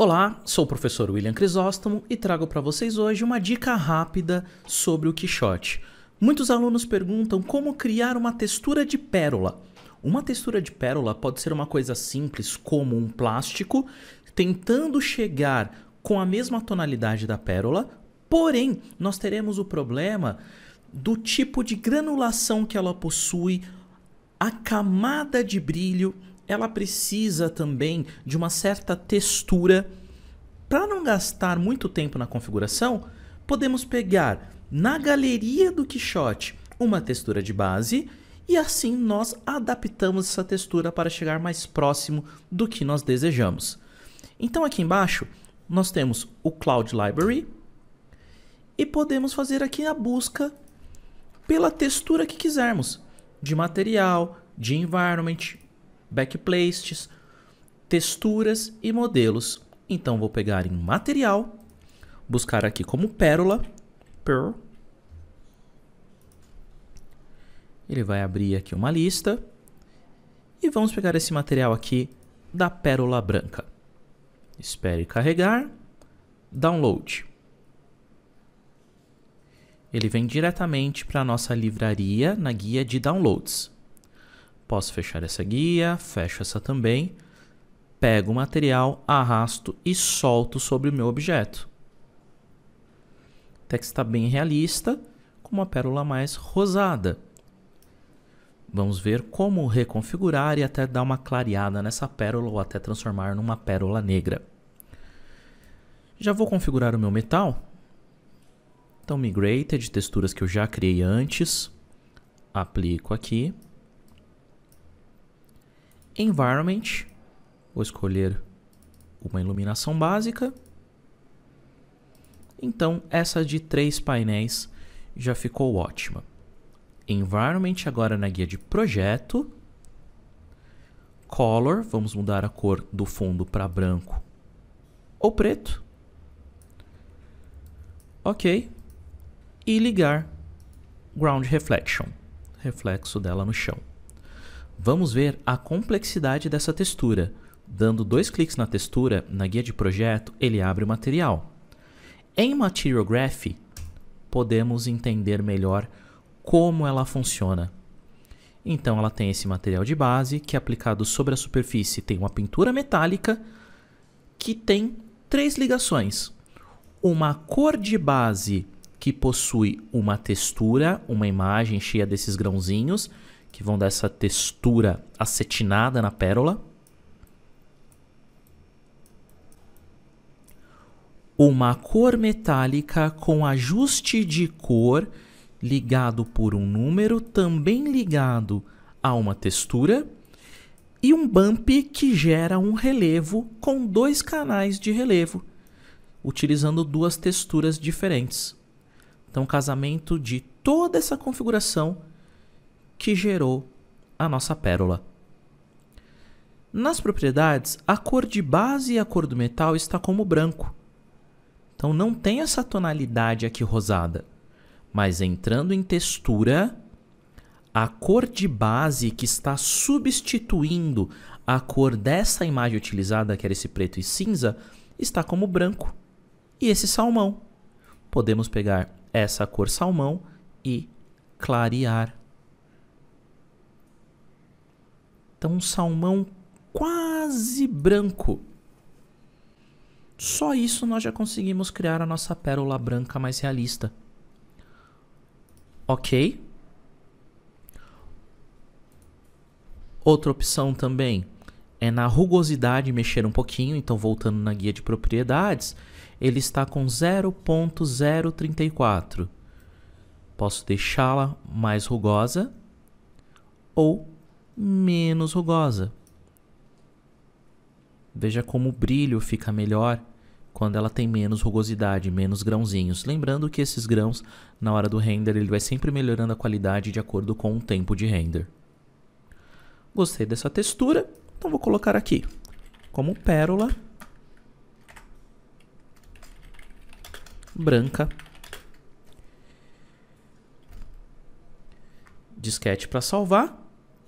Olá, sou o professor William Crisóstomo e trago para vocês hoje uma dica rápida sobre o Quixote. Muitos alunos perguntam como criar uma textura de pérola. Uma textura de pérola pode ser uma coisa simples como um plástico, tentando chegar com a mesma tonalidade da pérola, porém nós teremos o problema do tipo de granulação que ela possui, a camada de brilho ela precisa também de uma certa textura. Para não gastar muito tempo na configuração, podemos pegar na galeria do Quixote uma textura de base e assim nós adaptamos essa textura para chegar mais próximo do que nós desejamos. Então aqui embaixo nós temos o Cloud Library e podemos fazer aqui a busca pela textura que quisermos, de material, de environment, backplaces, texturas e modelos. Então vou pegar em material, buscar aqui como pérola, Pearl. Ele vai abrir aqui uma lista. E vamos pegar esse material aqui da pérola branca. Espere carregar. Download. Ele vem diretamente para a nossa livraria na guia de downloads. Posso fechar essa guia, fecho essa também, pego o material, arrasto e solto sobre o meu objeto. Até que está bem realista, com uma pérola mais rosada. Vamos ver como reconfigurar e até dar uma clareada nessa pérola ou até transformar numa pérola negra. Já vou configurar o meu metal. Então, migrated, texturas que eu já criei antes. Aplico aqui. Environment. Vou escolher uma iluminação básica. Então, essa de três painéis já ficou ótima. Environment agora na guia de projeto. Color, vamos mudar a cor do fundo para branco ou preto. Ok. E ligar Ground Reflection, reflexo dela no chão. Vamos ver a complexidade dessa textura. Dando dois cliques na textura, na guia de projeto, ele abre o material. Em Material Graph, podemos entender melhor como ela funciona. Então ela tem esse material de base, que é aplicado sobre a superfície tem uma pintura metálica, que tem três ligações. Uma cor de base que possui uma textura, uma imagem cheia desses grãozinhos, que vão dar essa textura acetinada na pérola. Uma cor metálica com ajuste de cor ligado por um número, também ligado a uma textura. E um bump que gera um relevo com dois canais de relevo, utilizando duas texturas diferentes. Então, casamento de toda essa configuração que gerou a nossa pérola. Nas propriedades, a cor de base e a cor do metal está como branco. Então não tem essa tonalidade aqui rosada. Mas entrando em textura, a cor de base que está substituindo a cor dessa imagem utilizada, que era esse preto e cinza, está como branco. E esse salmão. Podemos pegar essa cor salmão e clarear Então, um salmão quase branco. Só isso nós já conseguimos criar a nossa pérola branca mais realista. Ok. Outra opção também é na rugosidade mexer um pouquinho. Então, voltando na guia de propriedades, ele está com 0.034. Posso deixá-la mais rugosa ou menos rugosa. Veja como o brilho fica melhor quando ela tem menos rugosidade, menos grãozinhos. Lembrando que esses grãos, na hora do render, ele vai sempre melhorando a qualidade de acordo com o tempo de render. Gostei dessa textura, então vou colocar aqui como pérola branca disquete para salvar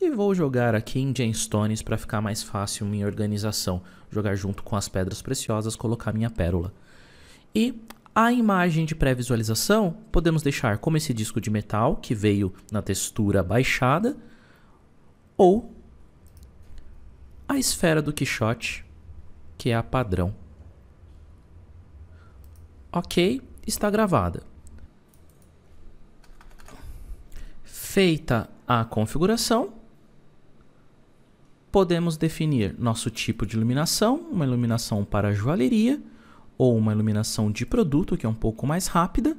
e vou jogar aqui em gemstones para ficar mais fácil minha organização. Jogar junto com as pedras preciosas, colocar minha pérola. E a imagem de pré-visualização podemos deixar como esse disco de metal que veio na textura baixada ou a esfera do Quixote, que é a padrão. Ok, está gravada. Feita a configuração, podemos definir nosso tipo de iluminação, uma iluminação para joalheria ou uma iluminação de produto, que é um pouco mais rápida.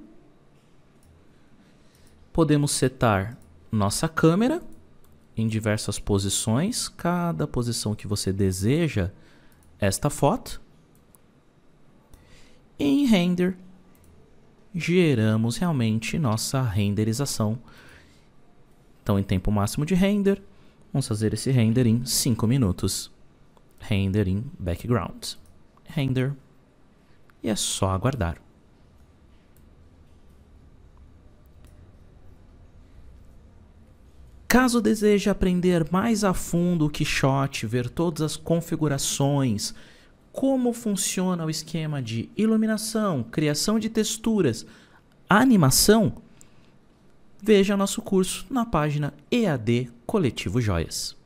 Podemos setar nossa câmera em diversas posições, cada posição que você deseja esta foto. E em render, geramos realmente nossa renderização. Então, em tempo máximo de render, Vamos fazer esse render em 5 minutos. Render em background. Render. E é só aguardar. Caso deseje aprender mais a fundo o Quixote, ver todas as configurações, como funciona o esquema de iluminação, criação de texturas, animação, veja nosso curso na página EAD Coletivo Joias.